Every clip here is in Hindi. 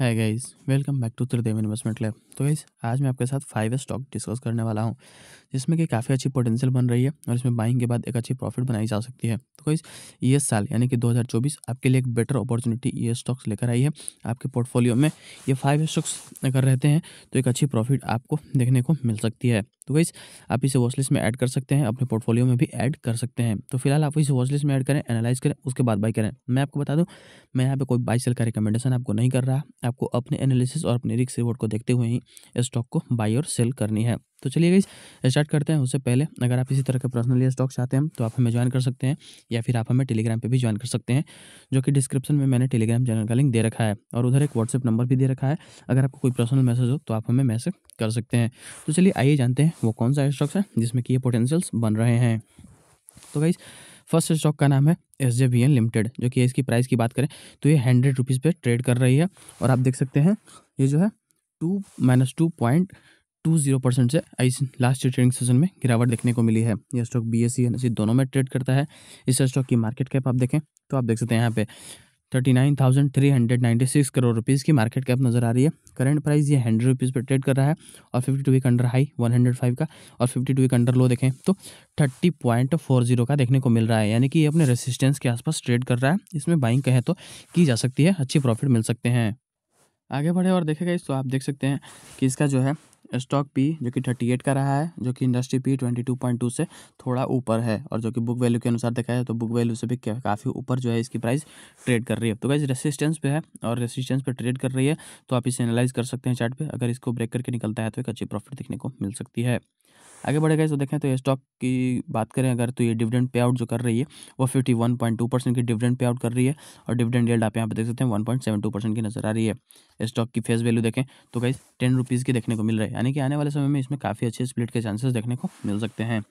है guys welcome back to Tridev investment lab तो गाइज़ आज मैं आपके साथ फाइव स्टॉक डिस्कस करने वाला हूँ जिसमें कि काफ़ी अच्छी पोटेंशियल बन रही है और इसमें बाइंग के बाद एक अच्छी प्रॉफिट बनाई जा सकती है तो गाइज़ ये साल यानी कि 2024 आपके लिए एक बेटर अपॉर्चुनिटी ये स्टॉक्स लेकर आई है आपके पोर्टफोलियो में ये फाइव स्टॉक्स अगर रहते हैं तो एक अच्छी प्रॉफिट आपको देखने को मिल सकती है तो गाइज आप इसे वॉचलिस्ट में ऐड कर सकते हैं अपने पोर्टफोलियो में भी ऐड कर सकते हैं तो फिलहाल आप इसे वॉचलिस्ट में ऐड करें एनालाइज करें उसके बाद बाई करें मैं आपको बता दूं मैं यहाँ पे कोई बाई सेल का रिकमेंडेशन आपको नहीं कर रहा आपको अपने एनालिसिस और अपने रिक्स रिवॉर्ड को देखते हुए ही स्टॉक को बाई और सेल करनी है तो चलिए गई स्टार्ट करते हैं उससे पहले अगर आप इसी तरह के पर्सनल स्टॉक चाहते हैं तो आप हमें ज्वाइन कर सकते हैं या फिर आप हमें टेलीग्राम पे भी ज्वाइन कर सकते हैं जो कि डिस्क्रिप्शन में मैंने टेलीग्राम चैनल का लिंक दे रखा है और उधर एक व्हाट्सअप नंबर भी दे रखा है अगर आपको कोई पर्सनल मैसेज हो तो आप हमें मैसेज कर सकते हैं तो चलिए आइए जानते हैं वो कौन सा स्टॉक्स है जिसमें कि ये पोटेंशियल्स बन रहे हैं तो गाइज़ फर्स्ट स्टॉक का नाम है S J V N limited जो कि इसकी प्राइस की बात करें तो ये हंड्रेड रुपीज़ पर ट्रेड कर रही है और आप देख सकते हैं ये जो है two minus two point two zero percent से इस लास्ट ट्रेडिंग सेशन में गिरावट देखने को मिली है यह स्टॉक बी एस सी दोनों में ट्रेड करता है इस स्टॉक की मार्केट कैप आप देखें तो आप देख सकते हैं यहाँ पे thirty nine thousand three hundred ninety six crore rupees की मार्केट कैप नज़र आ रही है करंट प्राइस ये हंड्रेड रुपीज़ पर ट्रेड कर रहा है और fifty two week under high one hundred five का और fifty two week under low देखें तो थर्टी पॉइंट फोर जीरो का देखने को मिल रहा है यानी कि ये अपने रेसिस्टेंस के आसपास ट्रेड कर रहा है इसमें बाइंग कहें तो की जा सकती है अच्छी प्रॉफिट मिल सकते हैं आगे बढ़े और देखेगा इस तो आप देख सकते हैं कि इसका जो है स्टॉक पी जो कि थर्टी एट का रहा है जो कि industry P twenty two point two से थोड़ा ऊपर है और जो कि बुक वैल्यू के अनुसार देखा जाए तो बुक वैल्यू से भी काफ़ी ऊपर जो है इसकी प्राइस ट्रेड कर रही है तो गाइज रेसिस्टेंस पे है और रेसिस्टेंस पे ट्रेड कर रही है तो आप इसे एनालाइज कर सकते हैं चार्ट पे अगर इसको ब्रेक करके निकलता है तो एक अच्छी प्रॉफिट देखने को मिल सकती है आगे बढ़ेगा तो देखें तो ये स्टॉक की बात करें अगर तो ये डिविडेंड पे आउट जो कर रही है वो fifty one point two percent की डिविडेंड पे आउट कर रही है और डिविडेंड येल्ड आप यहाँ पे देख सकते हैं one point seven two percent की नजर आ रही है स्टॉक की फेस वैल्यू देखें तो गई टेन रुपीज़ की देखने को मिल रहा है यानी कि आने वाले समय में इसमें काफ़ी अच्छे स्प्लिट के चांसेस देखने को मिल सकते हैं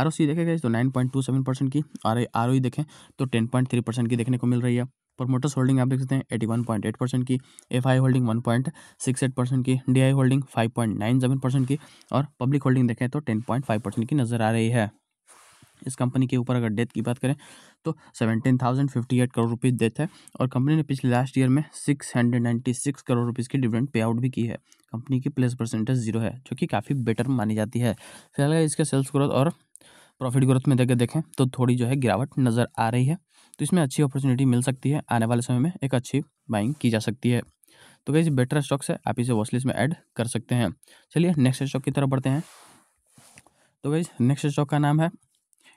आर ओ सी देखेगा तो nine point two seven percent की और आर ओ देखें तो टेन पॉइंट थ्री परसेंट की देखने को मिल रही है प्रमोटर्स होल्डिंग आप देख सकते हैं eighty one point eight percent की F I holding one point six eight percent की D I holding five point nine seven percent की और पब्लिक होल्डिंग देखें तो टेन पॉइंट फाइव परसेंट की नज़र आ रही है इस कंपनी के ऊपर अगर डेथ की बात करें तो seventeen thousand fifty eight crore rupees debt है और कंपनी ने पिछले लास्ट ईयर में six hundred ninety six crore rupees की डिविडेंड पे आउट भी की है कंपनी की प्लस परसेंटेज जीरो है जो कि काफ़ी बेटर मानी जाती है फिलहाल इसके सेल्स ग्रोथ और प्रॉफिट ग्रोथ में देखें देखें तो थोड़ी जो है गिरावट नज़र आ रही है तो इसमें अच्छी अपॉर्चुनिटी मिल सकती है आने वाले समय में एक अच्छी बाइंग की जा सकती है तो कैसे बेटर स्टॉक्स है आप इसे वॉचलिस्ट में ऐड कर सकते हैं चलिए नेक्स्ट स्टॉक की तरफ बढ़ते हैं तो वैसे नेक्स्ट स्टॉक का नाम है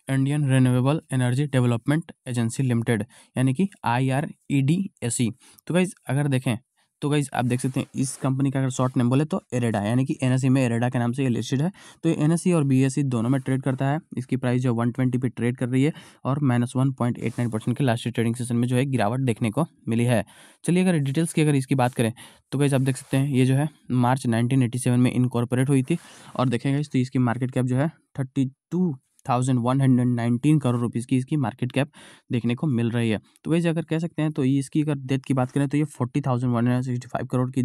Indian renewable energy development agency limited यानी कि I R E D S C तो गाइज अगर देखें तो गाइज आप देख सकते हैं इस कंपनी का अगर शॉर्ट नेम बोले तो एरेडा यानी कि एन e में एरेडा के नाम से ये लिस्टेड है तो एन एस e और बी e दोनों में ट्रेड करता है इसकी प्राइस जो वन ट्वेंटी पे ट्रेड कर रही है और minus one point eight nine percent के लास्ट ट्रेडिंग सेशन में जो है गिरावट देखने को मिली है चलिए अगर डिटेल्स की अगर इसकी बात करें तो गाइज आप देख सकते हैं ये जो है मार्च नाइनटीन एटी सेवन में इनकॉर्पोरेट हुई थी और देखेंगे तो इसकी मार्केट कैप जो है thirty two thousand one hundred nineteen crore rupees की इसकी मार्केट कैप देखने को मिल रही है तो वैसे अगर कह सकते हैं तो इसकी अगर डेथ की बात करें तो ये forty thousand one hundred sixty five crore की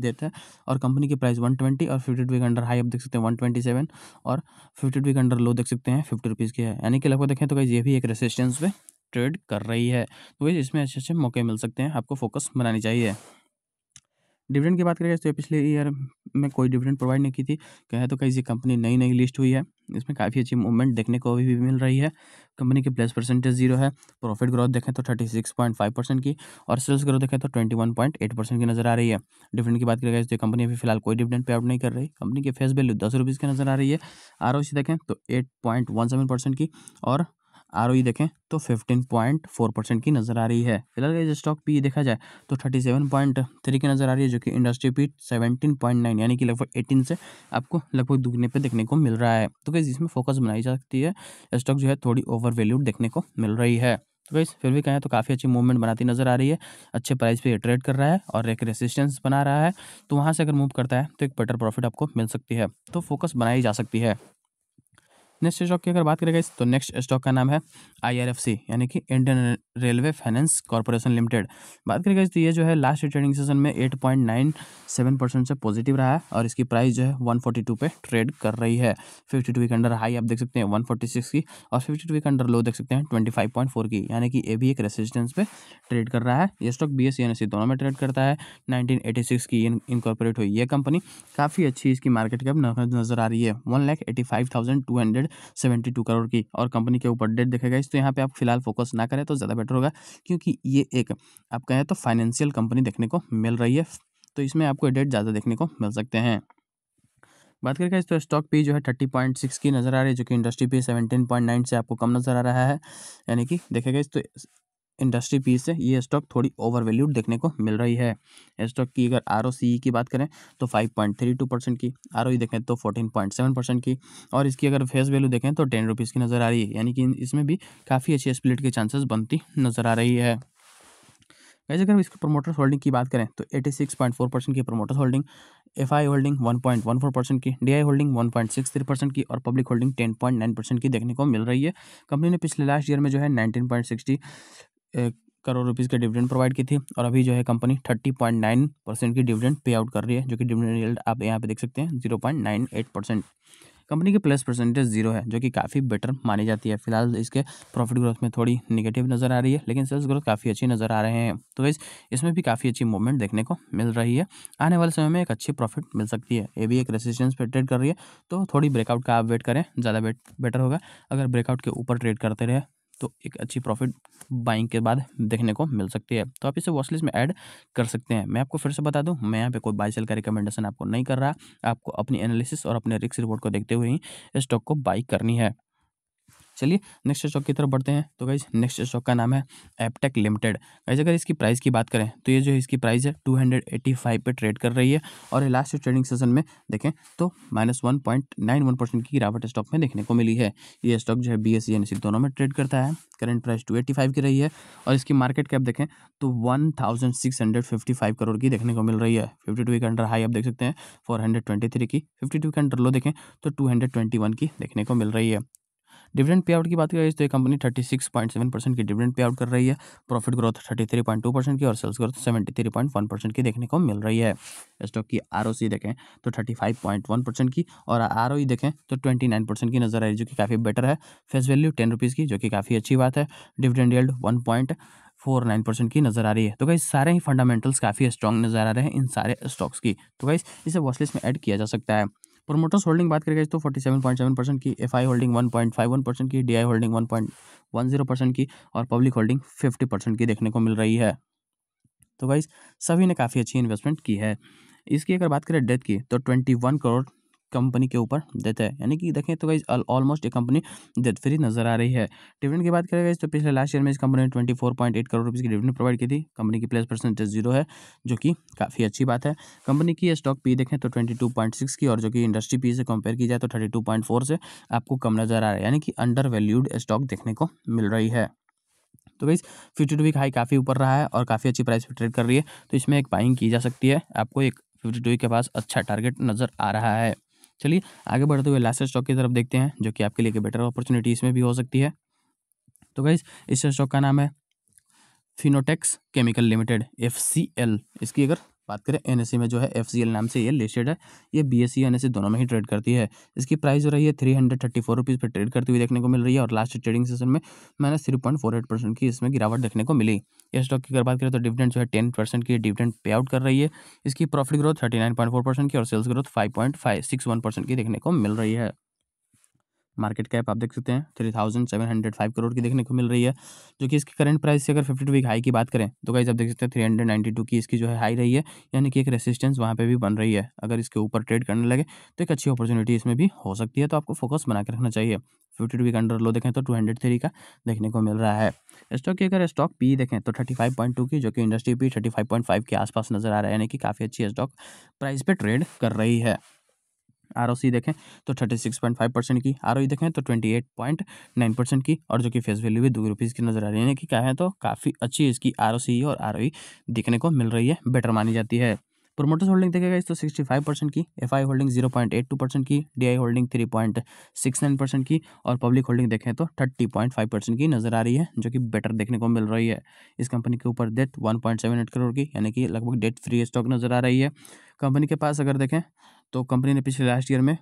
डेथ है और कंपनी की प्राइस 120 और फिफ्टी टू अंडर हाई आप देख सकते हैं 127 और फिफ्टी टू अंडर लो देख सकते हैं फिफ्टी रुपीज़ की है यानी कि लगभग देखें तो ये भी एक रेसिस्टेंस पे ट्रेड कर रही है तो वही इसमें अच्छे अच्छे मौके मिल सकते हैं आपको फोकस बनानी चाहिए डिविडेंड की बात करें तो पिछले ईयर में कोई डिविडेंड प्रोवाइड नहीं की थी कहें तो कई सी कंपनी नई नई लिस्ट हुई है इसमें काफ़ी अच्छी मूवमेंट देखने को अभी भी मिल रही है कंपनी की प्लस परसेंटेज जीरो है प्रॉफिट ग्रोथ देखें तो thirty six point five percent की और सेल्स ग्रोथ देखें तो twenty one point eight percent की नजर आ रही है डिविडेंड की बात करें तो कंपनी अभी फिलहाल कोई डिविडेंड पे आउट नहीं कर रही कंपनी की फेस वैल्यू दस रुपीज़ की नजर आ रही है आर देखें तो eight point one seven percent की और आर देखें तो 15.4 परसेंट की नज़र आ रही है फिलहाल इस स्टॉक पी देखा जाए तो 37.3 की नज़र आ रही है जो कि इंडस्ट्री पी 17.9 यानी कि लगभग 18 से आपको लगभग दुगने पे देखने को मिल रहा है तो कैसे इसमें फोकस बनाई जा सकती है स्टॉक जो है थोड़ी ओवर वैल्यूड देखने को मिल रही है तो गाइस फिर भी कहें तो काफ़ी अच्छी मूवमेंट बनाती नज़र आ रही है अच्छे प्राइस पे ट्रेड कर रहा है और एक रेसिस्टेंस बना रहा है तो वहाँ से अगर मूव करता है तो एक बेटर प्रॉफिट आपको मिल सकती है तो फोकस बनाई जा सकती है नेक्स्ट स्टॉक की अगर बात करें तो नेक्स्ट स्टॉक का नाम है आई यानी कि Indian railway finance corporation limited बात करें तो ये जो है लास्ट ट्रेडिंग सेशन में 8.97 परसेंट से पॉजिटिव रहा है और इसकी प्राइस जो है 142 पे ट्रेड कर रही है 52 वीक अंडर हाई आप देख सकते हैं 146 की और 52 वीक अंडर लो देख सकते हैं 25.4 की यानी कि ये भी एक रेसिस्टेंस पे ट्रेड कर रहा है ये स्टॉक बी एस दोनों में ट्रेड करता है नाइनटीन की इनकॉर्पोरेट हुई ये कंपनी काफ़ी अच्छी इसकी मार्केट कैप नजर आ रही है one lakh eighty five thousand two hundred seventy two crore की और कंपनी के ऊपर डेट देखेगा इस तो यहाँ पर आप फिलहाल फोकस ना करें तो ज़्यादा बेटर होगा क्योंकि ये एक आप कहें तो फाइनेंशियल कंपनी देखने को मिल रही है तो इसमें आपको डेट ज़्यादा देखने को मिल सकते हैं बात करके इस तो स्टॉक पी जो है थर्टी पॉइंट सिक्स की नज़र आ रही है जो कि industry P seventeen point nine से आपको कम नज़र आ रहा है यानी कि देखेगा इस तो इंडस्ट्री पीस से ये स्टॉक थोड़ी ओवर वैल्यूड देखने को मिल रही है स्टॉक की अगर आर e की बात करें तो 5.32 परसेंट की आर e देखें तो 14.7 परसेंट की और इसकी अगर फेस वैल्यू देखें तो टेन रुपीज़ की नज़र आ रही है यानी कि इसमें भी काफ़ी अच्छी स्प्लिट के चांसेस बनती नज़र आ रही है वैसे अगर हम इसकी प्रमोटर्स होल्डिंग की बात करें तो 86.4 परसेंट की promoters holding F I holding 1.14 percent की डी आई होल्डिंग 1.63 परसेंट की और पब्लिक होल्डिंग 10.9 परसेंट की देखने को मिल रही है कंपनी ने पिछले लास्ट ईयर में जो है सिक्सटी करोड़ रुपीज़ के डिविडेंड प्रोवाइड की थी और अभी जो है company thirty point nine percent की डिविडेंड पे आउट कर रही है जो कि डिविडेंड रिजल्ट आप यहाँ पे देख सकते हैं zero point nine eight percent company की प्लस परसेंटेज जीरो है जो कि काफ़ी बेटर मानी जाती है फिलहाल इसके प्रॉफिट ग्रोथ में थोड़ी निगेटिव नज़र आ रही है लेकिन सेल्स ग्रोथ काफ़ी अच्छी नज़र आ रहे हैं तो इस इसमें भी काफ़ी अच्छी मूवमेंट देखने को मिल रही है आने वाले समय में एक अच्छी प्रॉफिट मिल सकती है ये भी एक रेसिस्टेंस पर ट्रेड कर रही है तो थोड़ी ब्रेकआउट का आप वेट करें ज़्यादा बेटर होगा अगर ब्रेकआउट के ऊपर ट्रेड करते रहे तो एक अच्छी प्रॉफिट बाइंग के बाद देखने को मिल सकती है तो आप इसे वॉचलिस्ट में ऐड कर सकते हैं मैं आपको फिर से बता दूं मैं यहाँ पे कोई बाई सेल का रिकमेंडेशन आपको नहीं कर रहा आपको अपनी एनालिसिस और अपने रिक्स रिपोर्ट को देखते हुए ही स्टॉक को बाई करनी है चलिए नेक्स्ट स्टॉक की तरफ बढ़ते हैं तो गाइज नेक्स्ट स्टॉक का नाम है एपटेक लिमिटेड गाइज अगर इसकी प्राइस की बात करें तो ये जो इसकी प्राइस है टू हंड्रेड एट्टी फाइव पर ट्रेड कर रही है और लास्ट ट्रेडिंग सेशन में देखें तो minus one point nine one percent की गिरावट स्टॉक में देखने को मिली है ये स्टॉक जो है बी एस सी दोनों में ट्रेड करता है current price two eighty five की रही है और इसकी मार्केट कैप देखें तो one thousand six hundred fifty five crore की देखने को मिल रही है फिफ्टी टू के अंडर हाई आप देख सकते हैं फोर हंड्रेड ट्वेंटी थ्री की फिफ्टी टू के अंडर लो देखें तो टू हंड्रेड ट्वेंटी वन की देखने को मिल रही है डिविडेंड पे आउट की बात करें तो ये company thirty six point seven percent की डिविडेंड पे आउट कर रही है profit growth thirty three point two percent की और sales growth seventy three point one percent की देखने को मिल रही है स्टॉक की आर देखें तो thirty five point one percent की और आर e देखें तो ट्वेंटी नाइन परसेंट की नजर आ रही है जो कि काफ़ी बेटर है फेस वैल्यू टेन रुपीज़ की जो कि काफ़ी अच्छी बात है dividend yield one point four nine percent की नजर आ रही है तो गाइस सारे ही फंडामेंटल्स काफ़ी स्ट्रॉन्ग नजर आ रहे हैं इन सारे स्टॉक्स की तो गाइस इसे वॉचलिस्ट में ऐड किया जा सकता है प्रोमोटर्स होल्डिंग बात करेंगे तो forty seven point seven percent की F I holding one point five one percent की D I holding one point one zero percent की और पब्लिक होल्डिंग फिफ्टी परसेंट की देखने को मिल रही है तो गाइज सभी ने काफ़ी अच्छी इन्वेस्टमेंट की है इसकी अगर बात करें डेथ की तो ट्वेंटी वन करोड़ कंपनी के ऊपर देता है यानी कि देखें तो गाइज ऑलमोस्ट ये कंपनी डेट फ्री नजर आ रही है डिविडेंड की बात करें गाइज तो पिछले लास्ट ईयर में इस कंपनी ने twenty four point eight crore rupees की डिविडेंड प्रोवाइड की थी कंपनी की प्लस परसेंटेज जीरो है जो कि काफ़ी अच्छी बात है कंपनी की स्टॉक पी देखें तो ट्वेंटी टू पॉइंट सिक्स की और जो कि इंडस्ट्री पी से कंपेयर की जाए तो थर्टी टू पॉइंट फोर से आपको कम नजर आ रहा है यानी कि अंडर वैल्यूड स्टॉक देखने को मिल रही है तो फिफ्टी टू वीक हाई काफ़ी ऊपर रहा है और काफ़ी अच्छी प्राइस पर ट्रेड कर रही है तो इसमें एक बाइंग की जा सकती है आपको एक फिफ्टी टू के पास अच्छा टारगेट नज़र आ रहा है चलिए आगे बढ़ते हुए लास्ट स्टॉक की तरफ देखते हैं जो कि आपके लिए बेटर अपॉर्चुनिटी इसमें भी हो सकती है तो गाइज इस स्टॉक का नाम है फिनोटेक्स केमिकल लिमिटेड एफ इसकी अगर बात करें एन में जो है एफ नाम से ये लिस्टेड है ये बी एस सी दोनों में ही ट्रेड करती है इसकी प्राइस जो रही है three hundred thirty four rupees पर ट्रेड करती हुई देखने को मिल रही है और लास्ट ट्रेडिंग सेशन में मैंने three point four eight percent की इसमें गिरावट देखने को मिली ये स्टॉक की अगर बात करें तो डिविडेंड जो है टेन परसेंट की डिविडेंड पे आउट कर रही है इसकी profit growth thirty nine point four percent की और sales growth five point five six one percent की देखने को मिल रही है मार्केट कैप आप देख सकते हैं three thousand seven hundred five crore की देखने को मिल रही है जो कि इसकी करंट प्राइस से अगर फिफ्टी टू वीक हाई की बात करें तो गाइज आप देख सकते हैं थ्री हंड्रेड नाइन्टी टू की इसकी जो है हाई रही है यानी कि एक रेसिस्टेंस वहाँ पर भी बन रही है अगर इसके ऊपर ट्रेड करने लगे तो एक अच्छी अपॉर्चुनिटी इसमें भी हो सकती है तो आपको फोकस बना के रखना चाहिए fifty two week under low देखें तो टू हंड्रेड थ्री का देखने को मिल रहा है स्टॉक की अगर स्टॉक पी देखें तो थर्टी फाइव पॉइंट टू की जो कि industry P thirty five point five के आसपास नजर आ रहा है यानी कि काफ़ी अच्छी स्टॉक प्राइस पे ट्रेड कर रही है आर देखें तो thirty six point five percent की आर देखें तो twenty eight point nine percent की और जो कि फेस वैल्यू भी दो रुपीज़ की नज़र आ रही है कि क्या है तो काफ़ी अच्छी इसकी आर और आर देखने को मिल रही है बेटर मानी जाती है प्रोमोटर्स होल्डिंग देखेगा इस तो सिक्सटी फाइव परसेंट की F I holding zero point eight two percent की D I holding three point six nine percent की और पब्लिक होल्डिंग देखें तो थर्टी पॉइंट फाइव परसेंट की नज़र आ रही है जो कि बेटर देखने को मिल रही है इस कंपनी के ऊपर debt one point seven eight crore की यानी कि लगभग डेट फ्री स्टॉक नज़र आ रही है कंपनी के पास अगर देखें तो कंपनी ने पिछले लास्ट ईयर में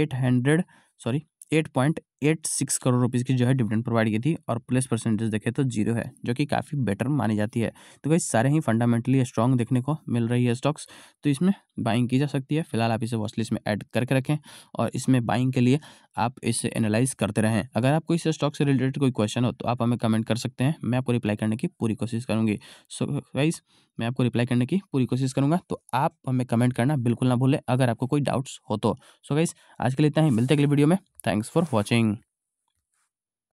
eight hundred sorry eight point eight six crore rupees की जो है डिविडेंड प्रोवाइड की थी और प्लस परसेंटेज देखें तो जीरो है जो कि काफ़ी बेटर मानी जाती है तो वही सारे ही फंडामेंटली स्ट्रॉन्ग देखने को मिल रही है स्टॉक्स तो इसमें बाइंग की जा सकती है फिलहाल आप इसे वॉचलिस्ट में ऐड करके रखें और इसमें बाइंग के लिए आप इसे एनालाइज करते रहें अगर आपको इस स्टॉक से रिलेटेड कोई क्वेश्चन हो तो आप हमें कमेंट कर सकते हैं मैं आपको रिप्लाई करने की पूरी कोशिश करूँगी सो वाइज मैं आपको रिप्लाई करने की पूरी कोशिश करूँगा तो आप हमें कमेंट करना बिल्कुल ना भूलें अगर आपको कोई डाउट्स हो तो सो गाइज आज के लिए इतना ही मिलते अगले वीडियो में थैंक्स फॉर वॉचिंग